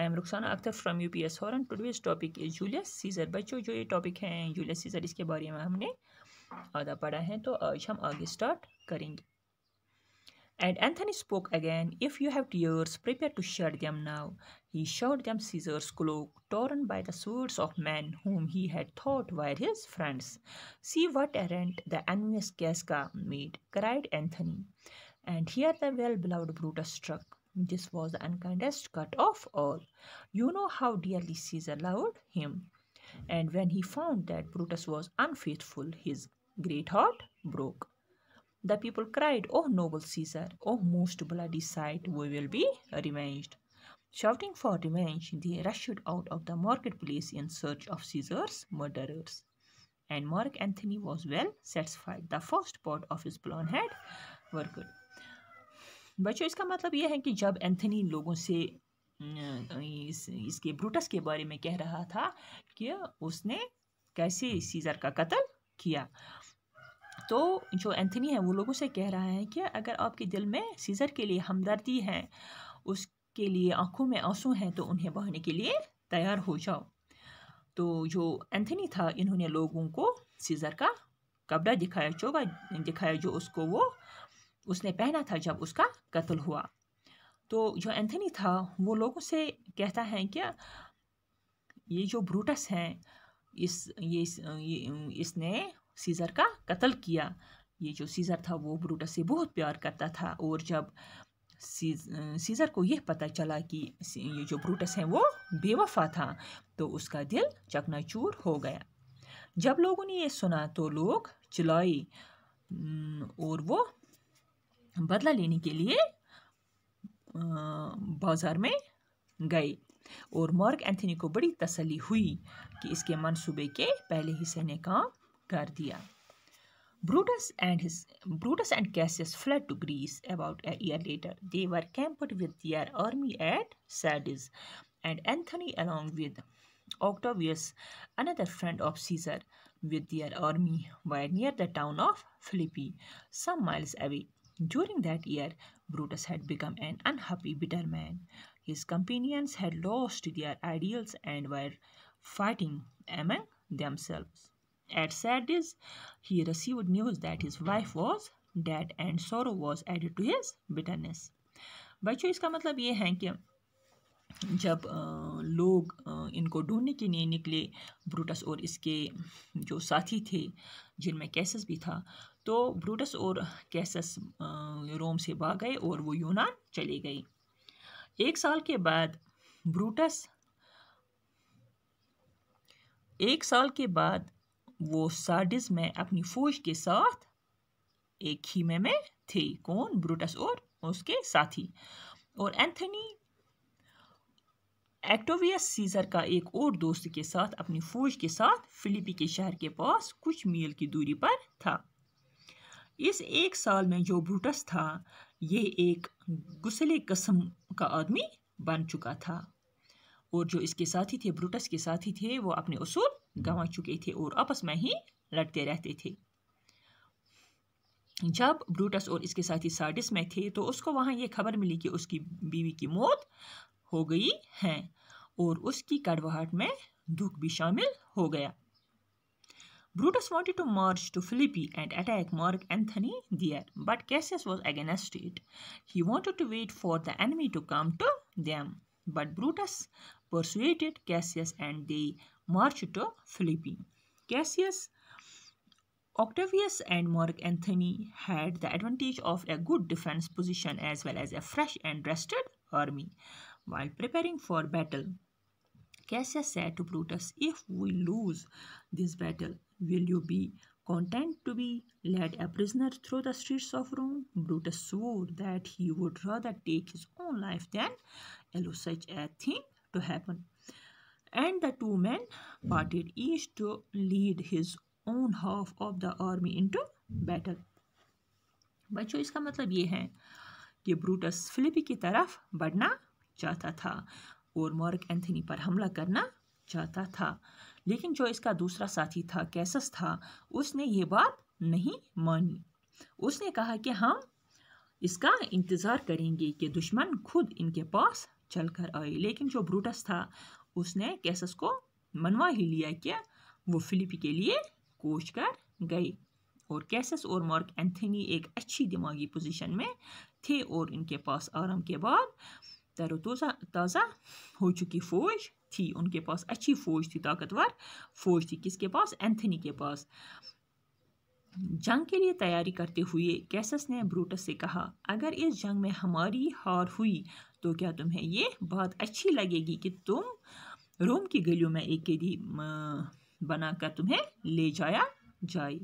I am Rukhsana Akhtar from U P S हॉर and today's topic is Julius Caesar बच्चों जो ये टॉपिक है जूलियस सीजर इसके बारे में हमने आधा पढ़ा है तो आज हम आगे स्टार्ट करेंगे and Antony spoke again if you have tears prepare to shed them now he showed them Caesar's cloak torn by the swords of men whom he had thought were his friends see what a rent the envious Casca made cried Antony and here the well beloved Brutus struck This was the unkindest cut of all. You know how dearly Caesar loved him. And when he found that Brutus was unfaithful, his great heart broke. The people cried, "Oh, noble Caesar, Oh, most bloody sight, we will be revenged. Shouting for revenge, they rushed out of the marketplace in search of Caesar's murderers. And Mark Antony was well satisfied. The first part of his plan had worked. बच्चों इसका मतलब यह है कि जब Anthony लोगों से इस, इसके ब्रूटस के बारे में कह रहा था कि उसने कैसे सीज़र का कत्ल किया तो जो एंथनी है वो लोगों से कह रहा है कि अगर आपके दिल में सीज़र के लिए हमदर्दी है उसके लिए आंखों में आंसू हैं तो उन्हें बहाने के लिए तैयार हो जाओ तो जो एंथनी था इन्होंने लोगों को सीज़र का कपड़ा दिखाया चोगा दिखाया जो उसको वो उसने पहना था जब उसका कत्ल हुआ तो जो एंथनी था वो लोगों से कहता है कि ये जो ब्रूटस हैं इस ये, ये इसने सीज़र का कत्ल किया ये जो सीज़र था वो ब्रूटस से बहुत प्यार करता था और जब सीज़र को यह पता चला कि ये जो ब्रूटस हैं वो बेवफा था तो उसका दिल चकनाचूर हो गया जब लोगों ने ये सुना तो लोग चिल्लाए और वो बदला लेने के लिए बाजार में गए और मार्क एंथनी को बड़ी तसली हुई कि इसके मनसूबे के पहले हिस्से ने काम कर दिया Brutus and Brutus and Cassius fled to Greece about a year later they were camped with their army at Sardis and Antony along with Octavius another friend of Caesar with their army were near the town of Philippi some miles away During that year, Brutus had become an unhappy, bitter man. His companions had lost their ideals and were fighting among themselves. At Sardis, he received news that his wife was dead and sorrow was added to his bitterness. बच्चों इसका मतलब ये है कि जब लोग इनको ढूंढने के लिए निकले ब्रूटस और इसके जो साथी थे जिनमें कैसेस भी था तो ब्रूटस और कैसस रोम से भाग गए और वो यूनान चली गई एक साल के बाद ब्रूटस एक साल के बाद वो सार्डिस में अपनी फौज के साथ एक खीमे में थे कौन ब्रूटस और उसके साथी और एंथनी एक्टोवियस सीजर का एक और दोस्त के साथ अपनी फौज के साथ फिलिपी के शहर के पास कुछ मील की दूरी पर था इस एक साल में जो ब्रूटस था ये एक गुसले कसम का आदमी बन चुका था और जो इसके साथी थे ब्रूटस के साथी थे वो अपने उसूल गंवा चुके थे और आपस में ही लड़ते रहते थे जब ब्रूटस और इसके साथी साडिस में थे तो उसको वहाँ ये खबर मिली कि उसकी बीवी की मौत हो गई है और उसकी कड़वाहट में दुख भी शामिल हो गया Brutus wanted to march to Philippi and attack Mark Antony there, but Cassius was against it. He wanted to wait for the enemy to come to them, but Brutus persuaded Cassius and they marched to Philippi. Cassius Octavius and Mark Antony had the advantage of a good defense position as well as a fresh and rested army. While preparing for battle, Cassius said to Brutus, If we lose this battle, will you be content to be led a prisoner through the streets of Rome? Brutus swore that he would rather take his own life than allow such a thing to happen. And the two men parted each to lead his own half of the army into battle. बच्चों इसका मतलब ये है कि Brutus Philippi की तरफ बढ़ना चाहता था और मार्क एंथनी पर हमला करना चाहता था लेकिन जो इसका दूसरा साथी था कैसस था उसने ये बात नहीं मानी उसने कहा कि हम इसका इंतज़ार करेंगे कि दुश्मन खुद इनके पास चल कर आए लेकिन जो ब्रूटस था उसने कैसस को मनवा ही लिया कि वो फिलिप के लिए कोच कर गए और कैसस और मार्क एंथनी एक अच्छी दिमागी पोजीशन में थे और इनके पास आराम के बाद तरोजा ताज़ा हो चुकी फ़ौज थी उनके पास अच्छी फ़ौज थी ताकतवर फ़ौज थी किसके पास एंथनी के पास जंग के लिए तैयारी करते हुए कैसस ने ब्रूटस से कहा अगर इस जंग में हमारी हार हुई तो क्या तुम्हें ये बात अच्छी लगेगी कि तुम रोम की गलियों में एक कैदी बनाकर तुम्हें ले जाया जाए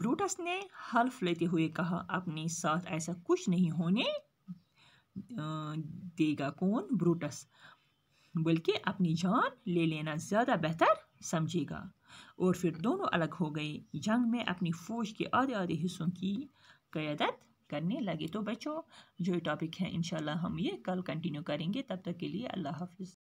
ब्रूटस ने हल्फ लेते हुए कहा अपने साथ ऐसा कुछ नहीं होने देगा कौन ब्रूटस बल्कि अपनी जान ले लेना ज़्यादा बेहतर समझेगा और फिर दोनों अलग हो गए जंग में अपनी फौज के आधे आधे हिस्सों की क्यादत करने लगे तो बच्चों जो टॉपिक है इन हम ये कल कंटिन्यू करेंगे तब तक के लिए अल्लाह हाफिज़